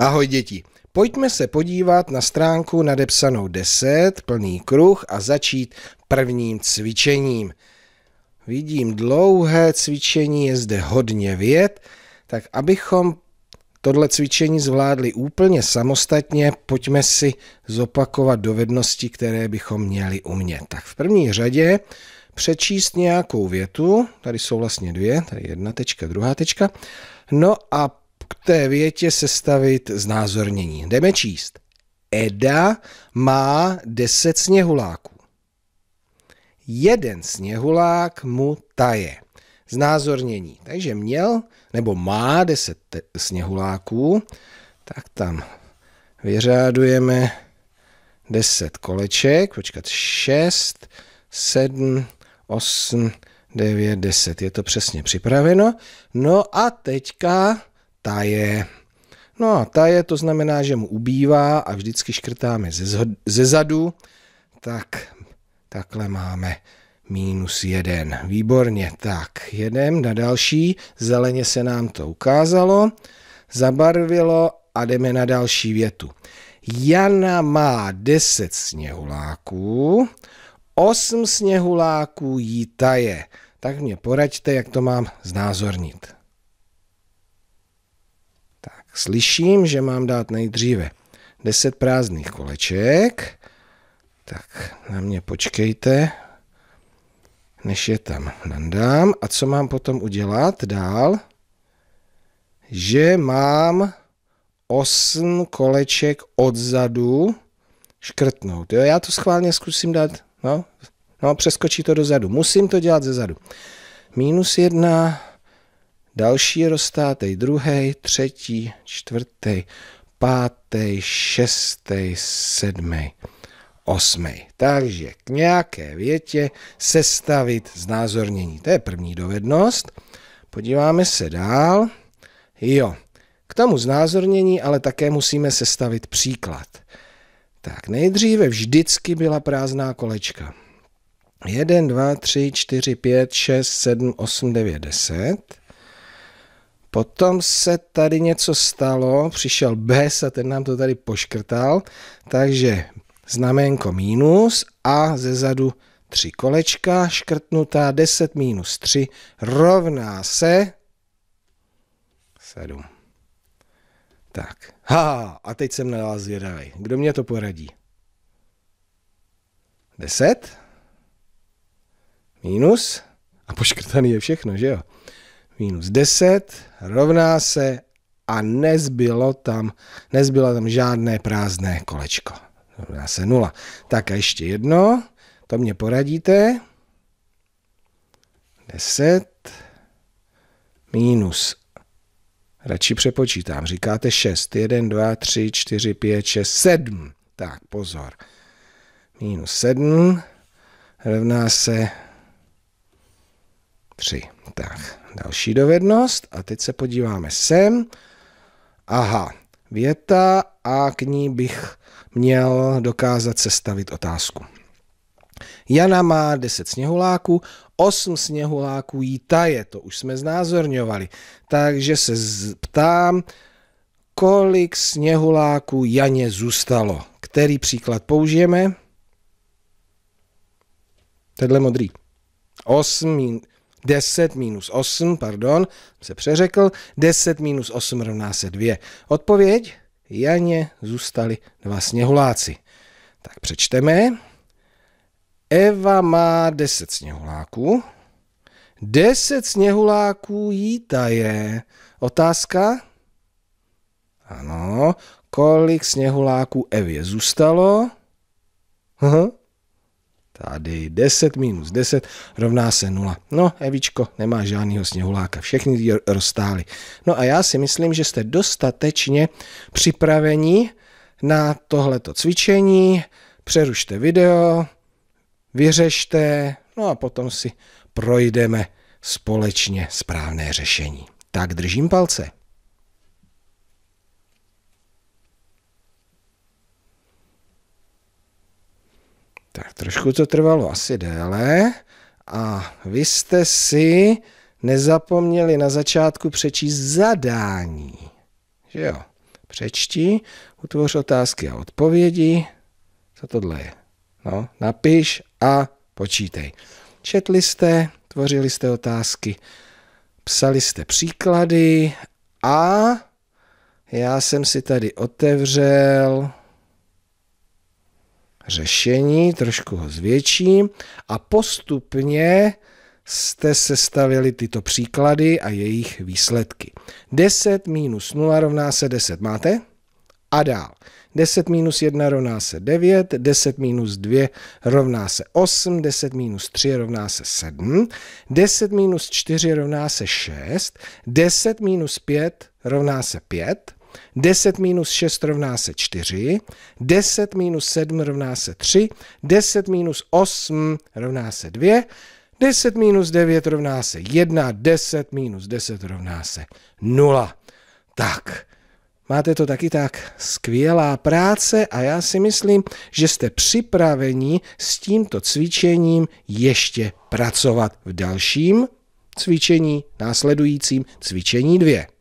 Ahoj děti, pojďme se podívat na stránku nadepsanou 10, plný kruh a začít prvním cvičením. Vidím dlouhé cvičení, je zde hodně věd, tak abychom tohle cvičení zvládli úplně samostatně, pojďme si zopakovat dovednosti, které bychom měli umět. Tak v první řadě přečíst nějakou větu, tady jsou vlastně dvě, tady jedna tečka, druhá tečka, no a k té větě sestavit znázornění. Jdeme číst. Eda má deset sněhuláků. Jeden sněhulák mu taje. Znázornění. Takže měl nebo má deset sněhuláků, tak tam vyřádujeme deset koleček, počkat šest, sedm, osm, devět, deset. Je to přesně připraveno. No a teďka ta je No a ta je, to znamená, že mu ubývá a vždycky škrtáme ze, ze zadu, tak takhle máme minus jeden. Výborně, tak jedem na další, zeleně se nám to ukázalo, zabarvilo a jdeme na další větu. Jana má 10 sněhuláků, 8 sněhuláků jí taje. Tak mě poraďte, jak to mám znázornit. Slyším, že mám dát nejdříve 10 prázdných koleček. Tak na mě počkejte, než je tam nandám. A co mám potom udělat dál? Že mám 8 koleček odzadu škrtnout. Jo, já to schválně zkusím dát, no, no přeskočí to dozadu. Musím to dělat zezadu. Minus 1, další roztátej, druhý, třetí, čtvrtý, pátý, šestý, sedmý, osmý. Takže k nějaké větě sestavit znázornění. To je první dovednost. Podíváme se dál. Jo, k tomu znázornění ale také musíme sestavit příklad. Tak nejdříve vždycky byla prázdná kolečka. 1, 2, 3, 4, 5, 6, 7, 8, 9, 10. Potom se tady něco stalo, přišel Bes a ten nám to tady poškrtal, takže znamenko minus a ze zadu tři kolečka, škrtnutá 10 minus 3 rovná se 7. Tak, ha, a teď jsem na vás zvědavý. Kdo mě to poradí? 10 minus a poškrtaný je všechno, že jo? minus 10 rovná se a nezbylo tam, nezbylo tam žádné prázdné kolečko. Rovná se 0. Tak a ještě jedno, to mě poradíte. 10 minus Radši přepočítám. Říkáte 6. 1, 2, 3, 4, 5, 6, 7. Tak, pozor. Minus 7 rovná se 3. Tak, další dovednost a teď se podíváme sem. Aha, věta a k ní bych měl dokázat sestavit otázku. Jana má 10 sněhuláků, 8 sněhuláků jí taje, to už jsme znázorňovali. Takže se ptám, kolik sněhuláků Janě zůstalo. Který příklad použijeme? Tenhle modrý. 8 10 minus 8, pardon, se přeřekl, 10 minus 8 rovná se 2. Odpověď? Janě zůstali dva sněhuláci. Tak přečteme. Eva má 10 sněhuláků. 10 sněhuláků jí ta je. Otázka? Ano. Kolik sněhuláků Evě zůstalo? Aha. Hm, hm. Tady 10 minus 10 rovná se 0. No, Evičko, nemá žádného sněhuláka. Všechny roztály. No a já si myslím, že jste dostatečně připraveni na tohleto cvičení. Přerušte video, vyřešte, no a potom si projdeme společně správné řešení. Tak držím palce. Tak trošku to trvalo asi déle a vy jste si nezapomněli na začátku přečíst zadání. Že jo? Přečti, utvoř otázky a odpovědi. Co tohle je? No, napiš a počítej. Četli jste, tvořili jste otázky, psali jste příklady a já jsem si tady otevřel řešení, trošku ho zvětším a postupně jste sestavili tyto příklady a jejich výsledky. 10 minus 0 rovná se 10. Máte? A dál. 10 minus 1 rovná se 9, 10 minus 2 rovná se 8, 10 minus 3 rovná se 7, 10 minus 4 rovná se 6, 10 minus 5 rovná se 5, 10 minus 6 rovná se 4, 10 minus 7 rovná se 3, 10 minus 8 rovná se 2, 10 minus 9 rovná se 1, 10 minus 10 rovná se 0. Tak, máte to taky tak. Skvělá práce a já si myslím, že jste připraveni s tímto cvičením ještě pracovat v dalším cvičení, následujícím cvičení 2.